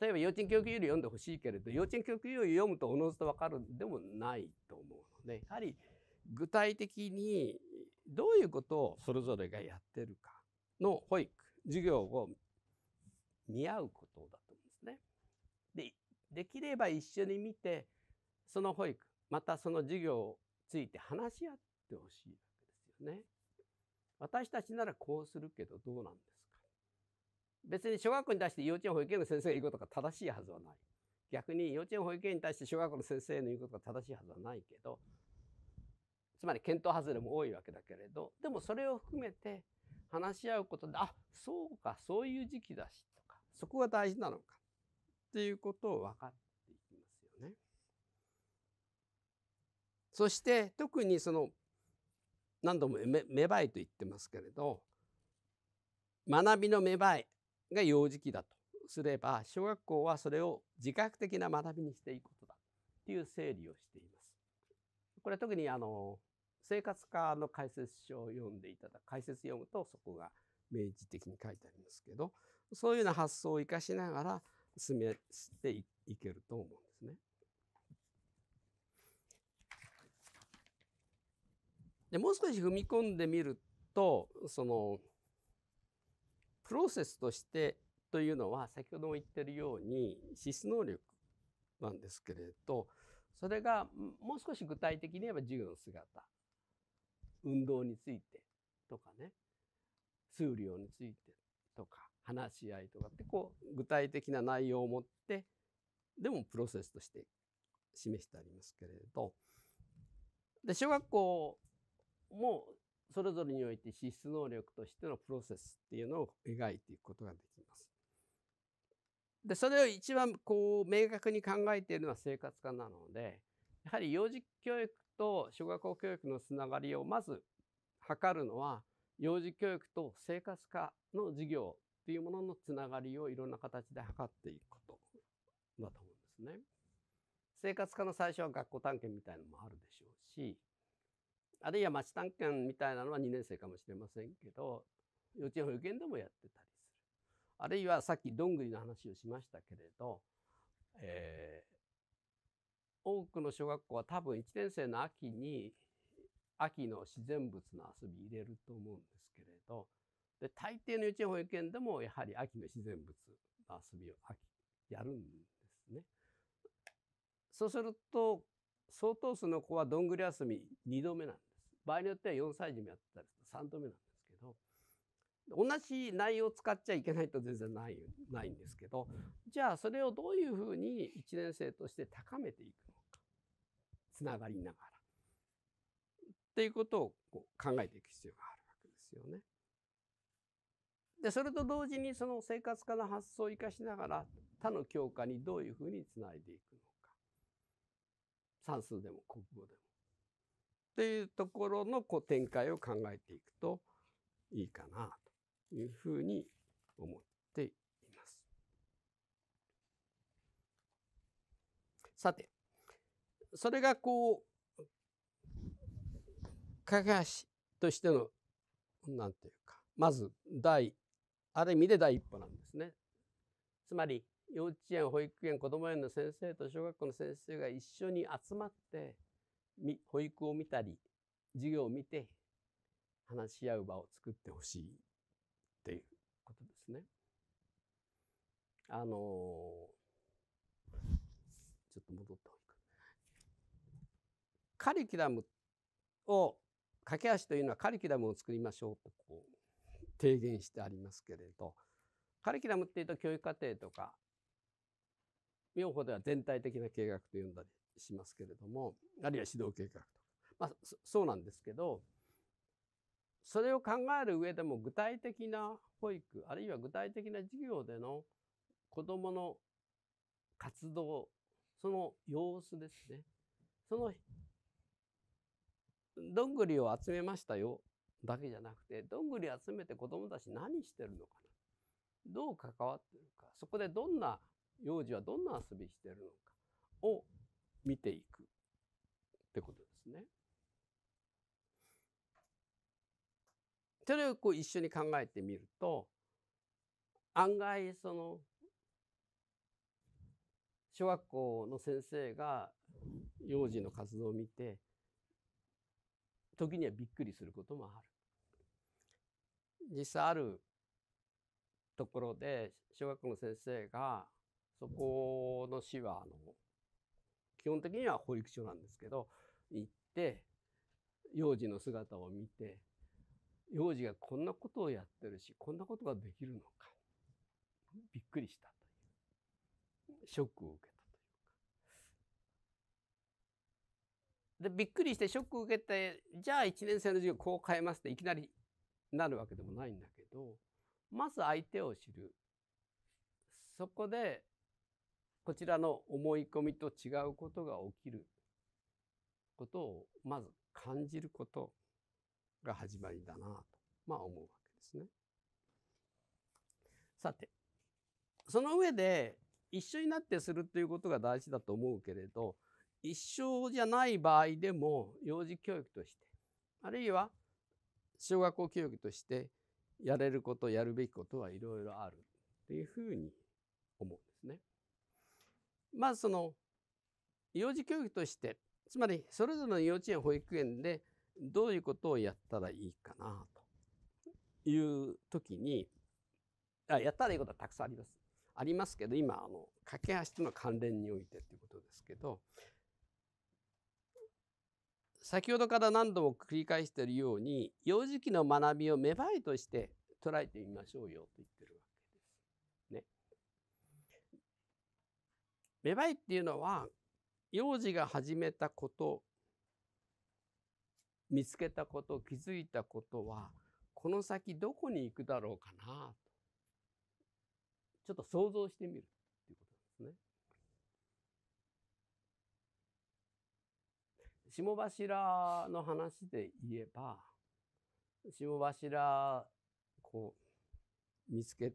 例えば幼稚園教育より読んでほしいけれど幼稚園教育より読むとおのずと分かるでもないと思うのでやはり具体的にどういうことをそれぞれがやってるかの保育授業を見合うことだと思うんですね。でできれば一緒に見てその保育またその授業について話し合ってほしいわけですよね。私たちならこうするけどどうなんですか別に小学校に対して幼稚園保育園の先生が言うことが正しいはずはない。逆に幼稚園保育園に対して小学校の先生の言うことが正しいはずはないけどつまり検討外れも多いわけだけれどでもそれを含めて話し合うことであそうかそういう時期だしとかそこが大事なのかっていうことを分かってそして特にその何度も芽生えと言ってますけれど学びの芽生えが幼児期だとすれば小学校はそれを自覚的な学びにしていくことだという整理をしています。これ特にあの生活科の解説書を読んでいただく解説読むとそこが明示的に書いてありますけどそういうような発想を生かしながら進めていけると思うんですね。でもう少し踏み込んでみるとそのプロセスとしてというのは先ほども言ってるように資質能力なんですけれどそれがもう少し具体的に言えば授業の姿運動についてとかね数量についてとか話し合いとかってこう具体的な内容を持ってでもプロセスとして示してありますけれどで小学校もそれぞれにおいて資質能力としてのプロセスっていうのを描いていくことができます。でそれを一番こう明確に考えているのは生活科なのでやはり幼児教育と小学校教育のつながりをまず測るのは幼児教育と生活科の授業っていうもののつながりをいろんな形で測っていくことだと思うんですね。生活科の最初は学校探検みたいのもあるでしょうしあるいは町探検みたいなのは2年生かもしれませんけど幼稚園保育園でもやってたりするあるいはさっきどんぐりの話をしましたけれど、えー、多くの小学校は多分1年生の秋に秋の自然物の遊び入れると思うんですけれどで大抵の幼稚園保育園でもやはり秋の自然物の遊びを秋やるんですね。そうすると相当数の子はどんぐり休み2度目なんです。場合によっては4歳児もやってたりすると3度目なんですけど同じ内容を使っちゃいけないと全然ないないんですけどじゃあそれをどういうふうに1年生として高めていくのかつながりながらっていうことをこう考えていく必要があるわけですよね。でそれと同時にその生活科の発想を生かしながら他の教科にどういうふうにつないでいくのか算数でも国語でもっていうところのこう展開を考えていくといいかなというふうに思っています。さてそれがこうかがしとしてのなんていうかまず第ある意味で第一歩なんですね。つまり幼稚園保育園子ども園の先生と小学校の先生が一緒に集まって保育を見たり、授業を見て話し合う場を作ってほしいっていうことですね。あのー、ちょっと戻った方がいいか。カリキュラムを架け橋というのはカリキュラムを作りましょうとこう提言してありますけれどカリキュラムっていうと教育課程とか用法では全体的な計画と呼んだりしますけれどもあるいは指導計画とか、まあ、そうなんですけどそれを考える上でも具体的な保育あるいは具体的な授業での子どもの活動その様子ですねそのどんぐりを集めましたよだけじゃなくてどんぐり集めて子どもたち何してるのかなどう関わってるかそこでどんな幼児はどんな遊びしてるのかを見ていくってことですね。それをこう一緒に考えてみると案外その小学校の先生が幼児の活動を見て時にはびっくりすることもある。実際あるところで小学校の先生がそこの市はあの基本的には保育所なんですけど行って幼児の姿を見て幼児がこんなことをやってるしこんなことができるのかびっくりしたというショックを受けたというかでびっくりしてショックを受けてじゃあ1年生の授業こう変えますっていきなりなるわけでもないんだけどまず相手を知るそこでこちらの思い込みと違うことが起きることをまず感じることが始まりだなと、まあ、思うわけですね。さてその上で一緒になってするということが大事だと思うけれど一緒じゃない場合でも幼児教育としてあるいは小学校教育としてやれることやるべきことはいろいろあるっていうふうに思うんですね。まずその幼児教育としてつまりそれぞれの幼稚園保育園でどういうことをやったらいいかなという時にあやったらいいことはたくさんあります。ありますけど今あの架け橋との関連においてということですけど先ほどから何度も繰り返しているように幼児期の学びを芽生えとして捉えてみましょうよと言ってる芽生えっていうのは幼児が始めたこと見つけたこと気づいたことはこの先どこに行くだろうかなとちょっと想像してみるっていうことですね。下柱の話で言えば下柱こう見つけ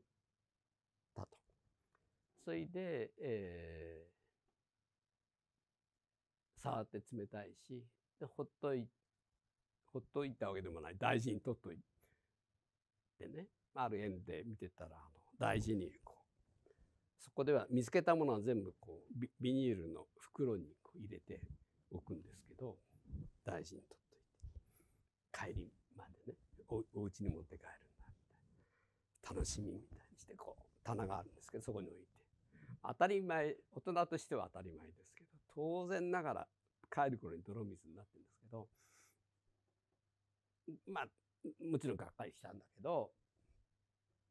ついで、えー、触って冷たいしでほっといほっといたわけでもない大事に取っといてねある縁で見てたらあの大事にこうそこでは見つけたものは全部こうビニールの袋にこう入れておくんですけど大事に取っといて帰りまでねおお家に持って帰るんだみたいな楽しみみたいにしてこう棚があるんですけどそこに置いて当たり前大人としては当たり前ですけど当然ながら帰る頃に泥水になってるんですけどまあもちろんがっかりしたんだけど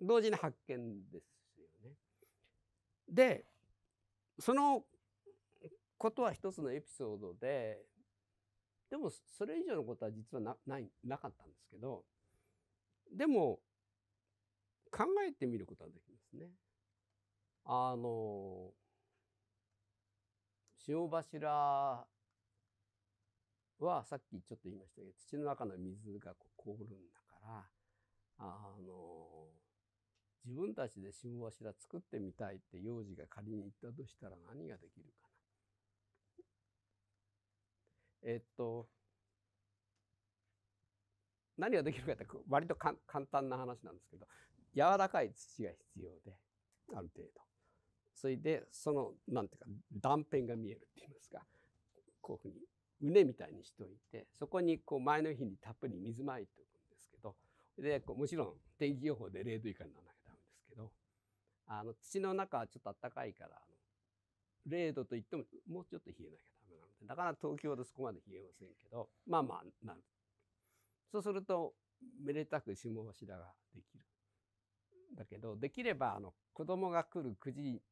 同時に発見ですよね。でそのことは一つのエピソードででもそれ以上のことは実はなないなかったんですけどでも考えてみることはできますね。あの塩柱はさっきちょっと言いましたけど土の中の水が凍るんだからあの自分たちで塩柱作ってみたいって幼児が仮に言ったとしたら何ができるかな。えっと何ができるかって割と簡単な話なんですけど柔らかい土が必要である程度。それでそのなんていうか断片が見えるって言いますかこういうふうに畝みたいにしておいてそこにこう前の日にたっぷり水まいておくんですけどでこうもちろん天気予報で0度以下にならなきゃダメですけどあの土の中はちょっと暖かいからあの0度といってももうちょっと冷えなきゃダメなのでだから東京でそこまで冷えませんけどまあまあなるそうするとめでたく下柱ができるだけどできればあの子供が来る9時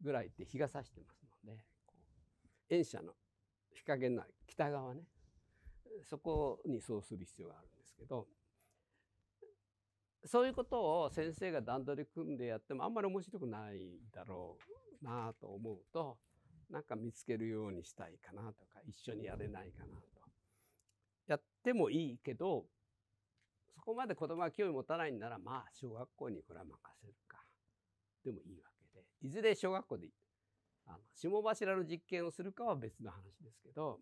ぐらいって日が差してますので園舎の日陰の北側ねそこにそうする必要があるんですけどそういうことを先生が段取り組んでやってもあんまり面白くないだろうなと思うとなんか見つけるようにしたいかなとか一緒にやれないかなと。やってもいいけどそこまで子供が興味持たないんならまあ小学校にこれは任せるかでもいいわけ。いずれ小学校であの霜柱の実験をするかは別の話ですけど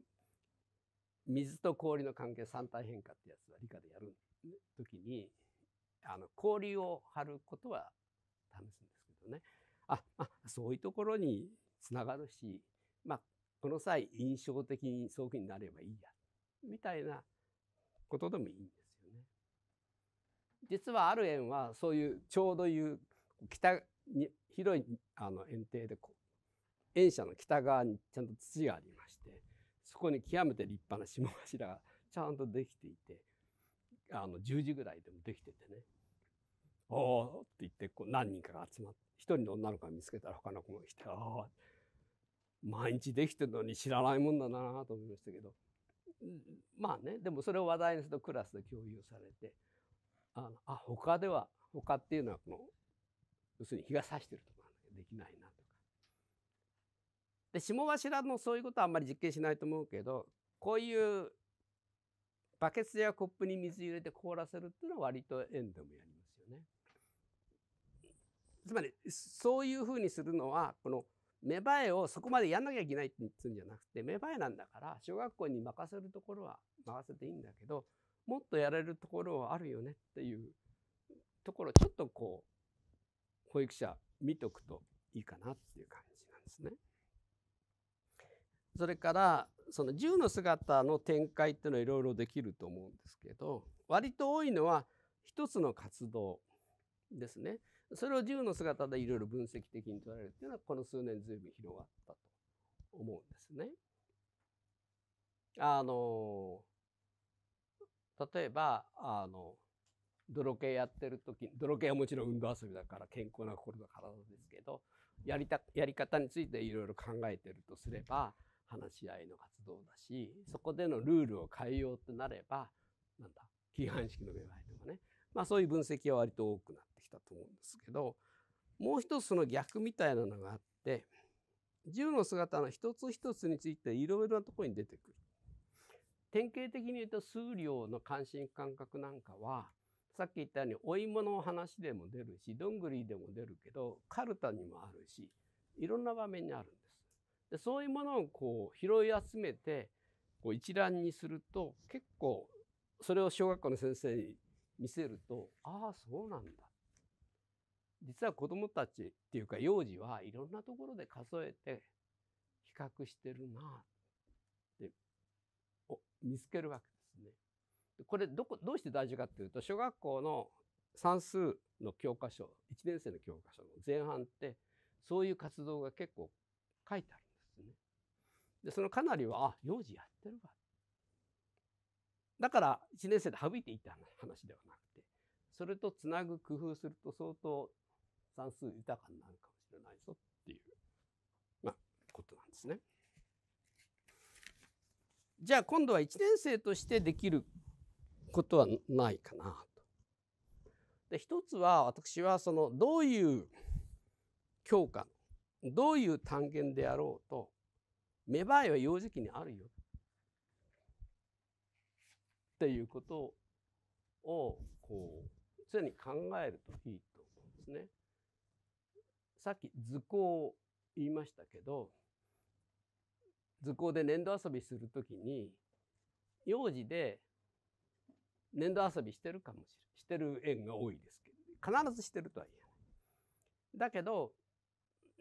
水と氷の関係三体変化ってやつは理科でやる時にあの氷を張ることは試すんですけどねああそういうところにつながるし、まあ、この際印象的にそういうふうになればいいやみたいなことでもいいんですよね。実はある園はそういうちょうどいう北に広いあの園庭で園舎の北側にちゃんと土がありましてそこに極めて立派な霜柱がちゃんとできていてあの10時ぐらいでもできててね「おお」って言ってこう何人かが集まって一人の女の子が見つけたら他の子も来て「ああ毎日できてるのに知らないもんだな」と思いましたけどまあねでもそれを話題にするとクラスで共有されてあのあ他では他っていうのはこの要するに日が差してるとかできないなとか。で霜柱のそういうことはあんまり実験しないと思うけどこういうバケツやコップに水入れて凍らせるっていうのは割と円でもやりますよね。つまりそういうふうにするのはこの芽生えをそこまでやんなきゃいけないって言うんじゃなくて芽生えなんだから小学校に任せるところは任せていいんだけどもっとやれるところはあるよねっていうところをちょっとこう保育者見とくといいかなっていう感じなんですね。それからその銃の姿の展開っていうのはいろいろできると思うんですけど割と多いのは一つの活動ですね。それを銃の姿でいろいろ分析的に取られるっていうのはこの数年随分広がったと思うんですね。あの例えばあの泥系やってる時泥系はもちろん運動遊びだから健康な心と体ですけどやりたやり方についていろいろ考えてるとすれば話し合いの活動だしそこでのルールを変えようとなればなんだ規範式の芽生えとかね、まあ、そういう分析は割と多くなってきたと思うんですけどもう一つその逆みたいなのがあって銃の姿の一つ一つについていろいろなところに出てくる。典型的に言うと数量の関心感覚なんかはさっき言ったようにお芋の話でも出るしどんぐりでも出るけどカルタにもあるしいろんな場面にあるんです。でそういうものをこう拾い集めてこう一覧にすると結構それを小学校の先生に見せるとああそうなんだ実は子供たちっていうか幼児はいろんなところで数えて比較してるなって見つけるわけですね。これどこどうして大事かっていうと小学校の算数の教科書1年生の教科書の前半ってそういう活動が結構書いてあるんですね。でそのかなりはあ幼児やってるわ。だから1年生で省いていった話ではなくてそれとつなぐ工夫すると相当算数豊かになるかもしれないぞっていう、まあ、ことなんですね。じゃあ今度は1年生としてできることはないかなと。で一つは私はそのどういう教科どういう単元であろうと芽生えは幼児期にあるよっていうことをこう常に考えるといいと思うんですね。さっき図工を言いましたけど図工で粘土遊びするときに幼児で粘土遊びしてるかもしれないしてる縁が多いですけど必ずしてるとは言えない。だけど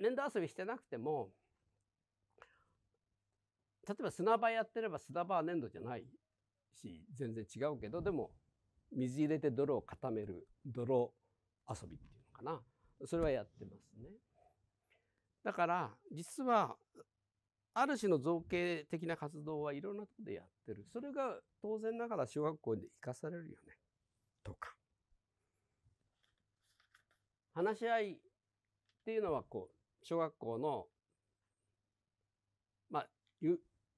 粘土遊びしてなくても例えば砂場やってれば砂場は粘土じゃないし全然違うけどでも水入れて泥を固める泥遊びっていうのかなそれはやってますね。だから実はある種の造形的な活動はいろんなとこでやってるそれが当然ながら小学校で生かされるよねとか話し合いっていうのはこう小学校のまあ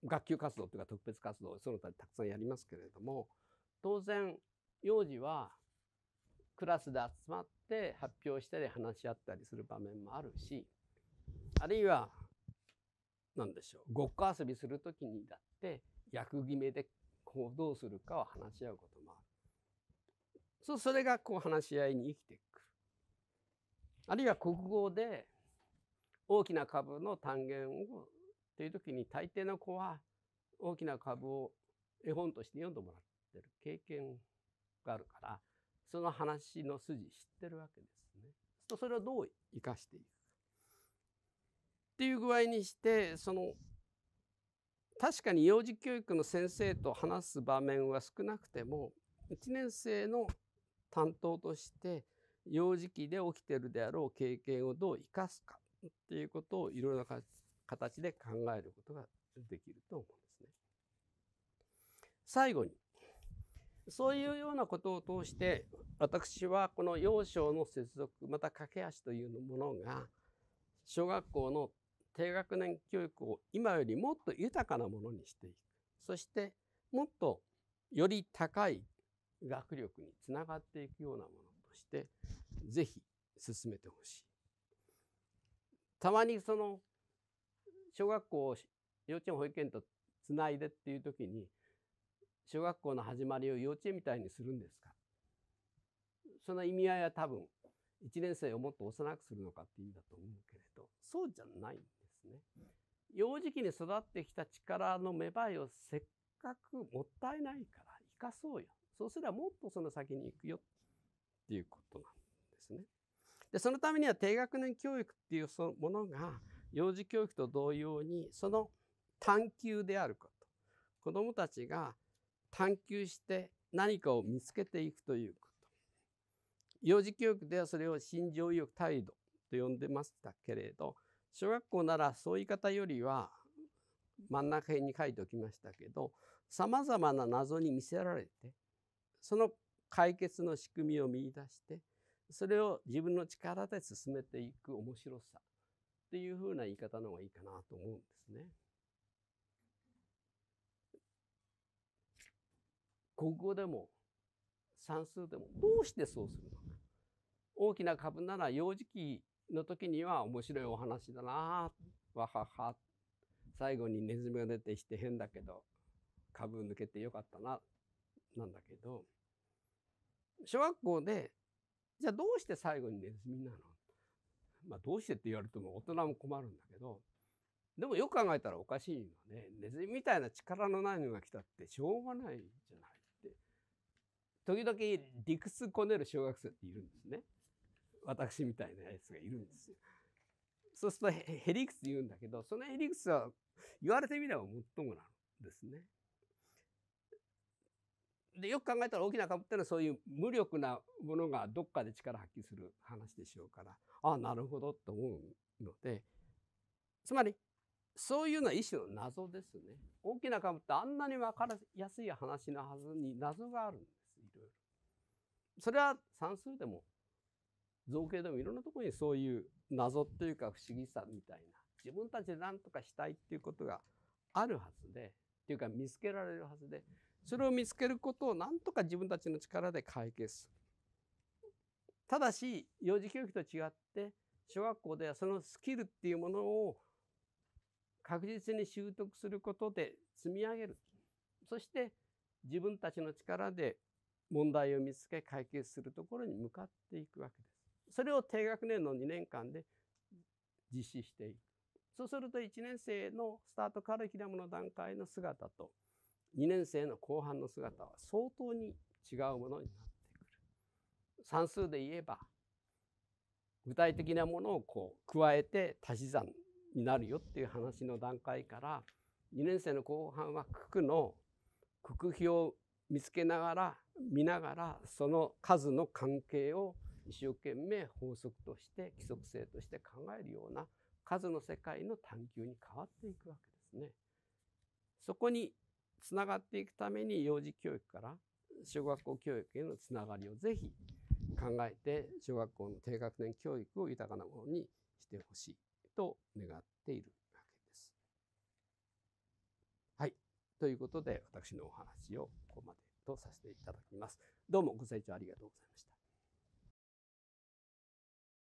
学級活動というか特別活動その他たくさんやりますけれども当然幼児はクラスで集まって発表したり話し合ったりする場面もあるしあるいはなんでしょうごっこ遊びする時にだって役決めでこうどうするかを話し合うこともあるそうそれがこう話し合いに生きてくるあるいは国語で大きな株の単元をという時に大抵の子は大きな株を絵本として読んでもらってる経験があるからその話の筋知ってるわけですね。それをどう生かしていくっていう具合にしてその確かに幼児教育の先生と話す場面は少なくても1年生の担当として幼児期で起きてるであろう経験をどう生かすかっていうことをいろいろな形で考えることができると思うんですね。最後にそういうようなことを通して私はこの幼少の接続また駆け足というものが小学校の低学年教育を今よりもっと豊かなものにしていくそしてもっとより高い学力につながっていくようなものとしてぜひ進めてほしい。たまにその小学校を幼稚園保育園とつないでっていう時に小学校の始まりを幼稚園みたいにするんですかその意味合いは多分1年生をもっと幼くするのかって意味だと思うけれどそうじゃないね。幼児期に育ってきた力の芽生えをせっかくもったいないから生かそうよ。そうすればもっとその先に行くよっていうことなんですね。でそのためには低学年教育っていうそのものが幼児教育と同様にその探求であること子どもたちが探求して何かを見つけていくということ幼児教育ではそれを心情意欲態度と呼んでましたけれど小学校ならそういう方よりは真ん中辺に書いておきましたけどさまざまな謎に見せられてその解決の仕組みを見いだしてそれを自分の力で進めていく面白さっていうふうな言い方の方がいいかなと思うんですね。国語でも算数でもどうしてそうするのか大きな株なら幼児期の時には面白いお話だなわはは最後にネズミが出てきて変だけど株抜けてよかったななんだけど小学校でじゃあどうして最後にネズミなのまあどうしてって言われても大人も困るんだけどでもよく考えたらおかしいのはねネズミみたいな力のないのが来たってしょうがないじゃないって時々理屈こねる小学生っているんですね。私みたいなやつがいるんですよ。そうするとへリクス言うんだけどそのヘリクスは言われてみればもっともなんですね。でよく考えたら大きな株ってのはそういう無力なものがどっかで力発揮する話でしょうからああなるほどと思うのでつまりそういうのは一種の謎ですね。大きな株ってあんなに分かりやすい話のはずに謎があるんですいろいろ。それは算数でも造形でもいろんなところにそういう謎っていうか不思議さみたいな自分たちで何とかしたいっていうことがあるはずでっていうか見つけられるはずでそれを見つけることを何とか自分たちの力で解決する。ただし幼児教育と違って小学校ではそのスキルっていうものを確実に習得することで積み上げるそして自分たちの力で問題を見つけ解決するところに向かっていくわけです。それを低学年の2年間で実施していくそうすると1年生のスタートカルキラムの段階の姿と2年生の後半の姿は相当に違うものになってくる算数で言えば具体的なものをこう加えて足し算になるよっていう話の段階から2年生の後半は九九の九九比を見つけながら見ながらその数の関係を一生懸命法則として規則性として考えるような数の世界の探求に変わっていくわけですね。そこにつながっていくために幼児教育から小学校教育へのつながりをぜひ考えて小学校の低学年教育を豊かなものにしてほしいと願っているわけです。はい。ということで私のお話をここまでとさせていただきます。どうもご清聴ありがとうございました。